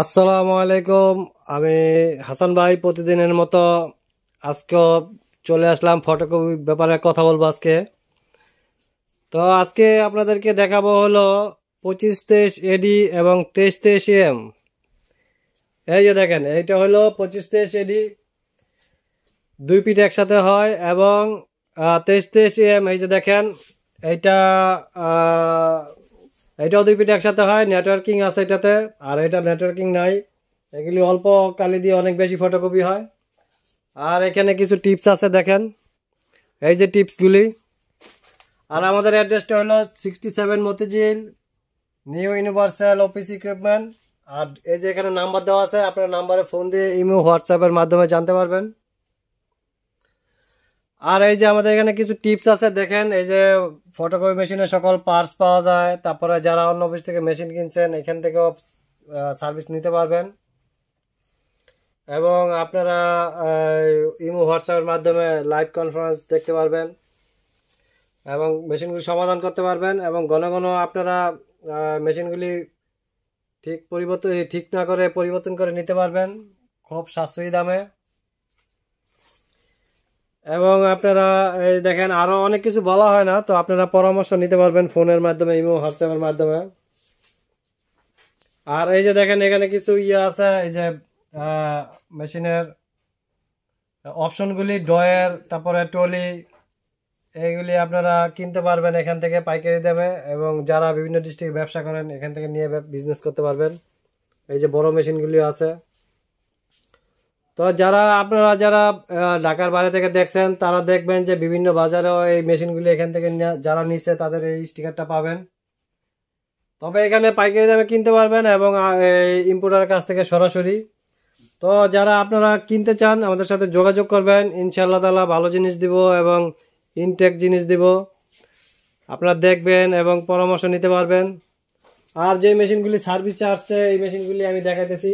আসসালামু আলাইকুম আমি হাসান ভাই প্রতিদিনের মতো আজকে চলে আসলাম ফটোকপি ব্যাপারে কথা বলবো আজকে তো আজকে আপনাদেরকে দেখাবো হলো পঁচিশ তেইশ এডি এবং তেইশ তেইশ এম এই যে দেখেন এইটা হলো পঁচিশ তেইশ এডি দুই পিঠ একসাথে হয় এবং তেইশ তেইশ এম এই যে দেখেন এইটা এটাও দুই পিঠে একসাথে হয় নেটওয়ার্কিং আছে এটাতে আর এটা নেটওয়ার্কিং নাই এগুলি অল্প কালি দিয়ে অনেক বেশি ফটোকপি হয় আর এখানে কিছু টিপস আছে দেখেন এই যে টিপসগুলি আর আমাদের অ্যাড্রেসটা হলো sixty seven Motijheel new universal office equipment আর এই যে এখানে নাম্বার দেওয়া আছে আপনার নাম্বারে ফোন দিয়ে ইমো হোয়াটসঅ্যাপের মাধ্যমে জানতে পারবেন আর এই যে আমাদের এখানে কিছু টিপস আছে দেখেন এই যে ফটোকপি মেশিনে সকল পার্টস পাওয়া যায় তারপরে যারা অন্য অফিস থেকে মেশিন কিনছেন এখান থেকেও সার্ভিস নিতে পারবেন এবং আপনারা ইমো হোয়াটসঅ্যাপের মাধ্যমে লাইভ কনফারেন্স দেখতে পারবেন এবং মেশিনগুলি সমাধান করতে পারবেন এবং ঘন ঘন আপনারা মেশিনগুলি ঠিক পরিবর্তন ঠিক না করে পরিবর্তন করে নিতে পারবেন খুব সাশ্রয়ী দামে এবং আপনারা এই দেখেন আরো অনেক কিছু বলা হয় না তো আপনারা পরামর্শ নিতে পারবেন ফোনের মাধ্যমে ইমো হোয়াটসঅ্যাপের মাধ্যমে আর এই যে দেখেন এখানে কিছু ইয়ে আছে এই যে মেশিনের অপশনগুলি ডয়ের তারপরে টলি এইগুলি আপনারা কিনতে পারবেন এখান থেকে পাইকারি দেবে এবং যারা বিভিন্ন ডিস্ট্রিক্টে ব্যবসা করেন এখান থেকে নিয়ে বিজনেস করতে পারবেন এই যে বড় মেশিনগুলি আছে তো যারা আপনারা যারা ঢাকার বাইরে থেকে দেখছেন তারা দেখবেন যে বিভিন্ন বাজারেও এই মেশিনগুলি এখান থেকে যারা নিচ্ছে তাদের এই স্টিকারটা পাবেন তবে এখানে পাইকারি দামে কিনতে পারবেন এবং ইম্পোর্টারের কাছ থেকে সরাসরি তো যারা আপনারা কিনতে চান আমাদের সাথে যোগাযোগ করবেন ইনশাল্লাহ তালা ভালো জিনিস দিব এবং ইনটেক জিনিস দিব আপনারা দেখবেন এবং পরামর্শ নিতে পারবেন আর যে মেশিনগুলি সার্ভিসে আসছে এই মেশিনগুলি আমি দেখাইতেছি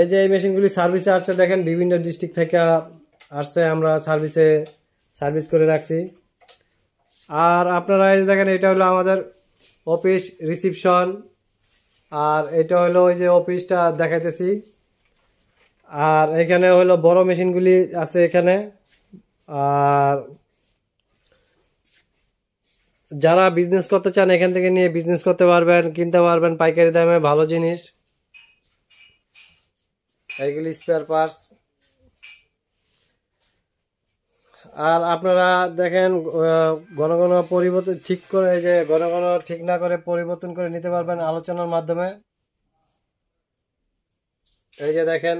এই যে এই মেশিনগুলি সার্ভিসে আসছে দেখেন বিভিন্ন ডিস্ট্রিক্ট থেকে আসছে আমরা সার্ভিসে সার্ভিস করে রাখছি আর আপনারা এই দেখেন এটা হলো আমাদের অফিস রিসিপশন আর এটা হলো ওই যে অফিসটা দেখাইতেছি আর এখানে হলো বড় মেশিনগুলি আছে এখানে আর যারা বিজনেস করতে চান এখান থেকে নিয়ে বিজনেস করতে পারবেন কিনতে পারবেন পাইকারি দামে ভালো জিনিস এইগুলি স্পেয়ার পার্টস আর আপনারা দেখেন ঘন ঘন পরিবর্তন ঠিক করে যে ঘন ঘন ঠিক না করে পরিবর্তন করে নিতে পারবেন আলোচনার মাধ্যমে এই যে দেখেন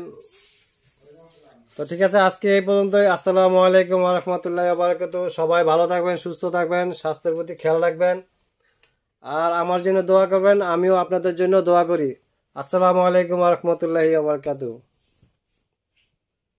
তো ঠিক আছে আজকে এই পর্যন্তই আসসালামু আলাইকুম রহমতুল্লাহ বারকাত সবাই ভালো থাকবেন সুস্থ থাকবেন স্বাস্থ্যের প্রতি খেয়াল রাখবেন আর আমার জন্য দোয়া করবেন আমিও আপনাদের জন্য দোয়া করি আসসালামু আলাইকুম রহমতুল্লাহি আবরকাতু